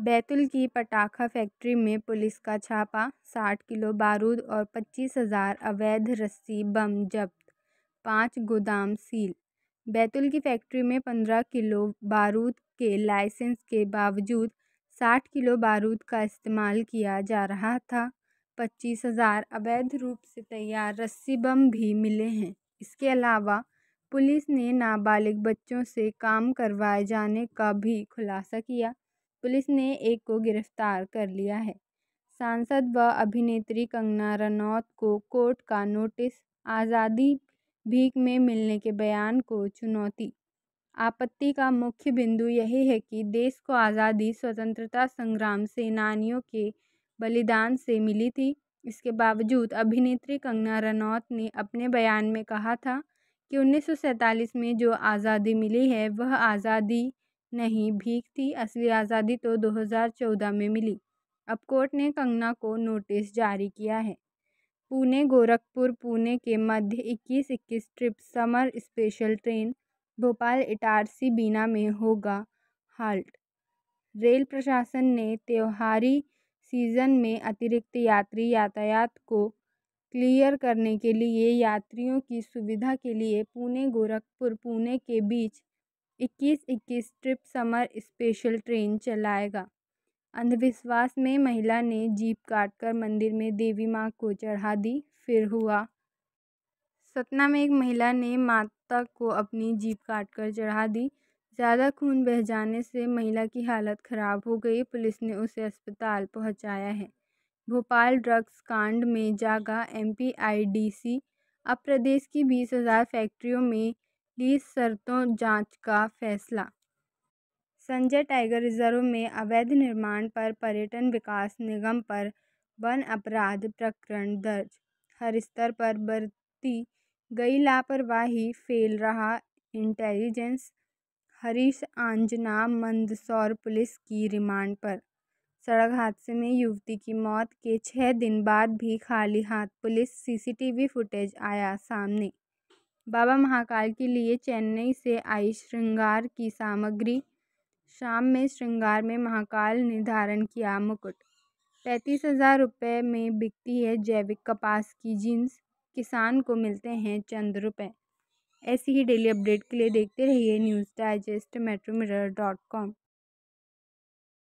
बैतुल की पटाखा फैक्ट्री में पुलिस का छापा साठ किलो बारूद और पच्चीस हजार अवैध रस्सी बम जब्त पांच गोदाम सील बैतुल की फैक्ट्री में पंद्रह किलो बारूद के लाइसेंस के बावजूद साठ किलो बारूद का इस्तेमाल किया जा रहा था पच्चीस हजार अवैध रूप से तैयार रस्सी बम भी मिले हैं इसके अलावा पुलिस ने नाबालिग बच्चों से काम करवाए जाने का भी खुलासा किया पुलिस ने एक को गिरफ्तार कर लिया है सांसद व अभिनेत्री कंगना रनौत को कोर्ट का नोटिस आज़ादी भीख में मिलने के बयान को चुनौती आपत्ति का मुख्य बिंदु यही है कि देश को आज़ादी स्वतंत्रता संग्राम सेनानियों के बलिदान से मिली थी इसके बावजूद अभिनेत्री कंगना रनौत ने अपने बयान में कहा था कि उन्नीस में जो आज़ादी मिली है वह आज़ादी नहीं भीख थी असली आज़ादी तो 2014 में मिली अब कोर्ट ने कंगना को नोटिस जारी किया है पुणे गोरखपुर पुणे के मध्य इक्कीस इक्कीस trip summer special train Bhopal Itarsi Bina में होगा हाल्ट रेल प्रशासन ने त्योहारी सीजन में अतिरिक्त यात्री यातायात को क्लियर करने के लिए यात्रियों की सुविधा के लिए पुणे गोरखपुर पुणे के बीच इक्कीस इक्कीस ट्रिप समर स्पेशल ट्रेन चलाएगा अंधविश्वास में महिला ने जीप काटकर मंदिर में देवी मां को चढ़ा दी फिर हुआ सतना में एक महिला ने माता को अपनी जीप काटकर चढ़ा दी ज़्यादा खून बह जाने से महिला की हालत ख़राब हो गई पुलिस ने उसे अस्पताल पहुंचाया है भोपाल ड्रग्स कांड में जागा एमपीआईडीसी अब प्रदेश की बीस हज़ार फैक्ट्रियों में ली शर्तों जांच का फैसला संजय टाइगर रिजर्व में अवैध निर्माण पर पर्यटन विकास निगम पर वन अपराध प्रकरण दर्ज हर स्तर पर बरती गई लापरवाही फेल रहा इंटेलिजेंस हरीश आंजना मंदसौर पुलिस की रिमांड पर सड़क हादसे में युवती की मौत के छः दिन बाद भी खाली हाथ पुलिस सीसीटीवी फुटेज आया सामने बाबा महाकाल के लिए चेन्नई से आई श्रृंगार की सामग्री शाम में श्रृंगार में महाकाल ने धारण किया मुकुट पैंतीस हज़ार रुपये में बिकती है जैविक कपास की जीन्स किसान को मिलते हैं चंद रुपये ऐसी ही डेली अपडेट के लिए देखते रहिए news digest metro mirror dot com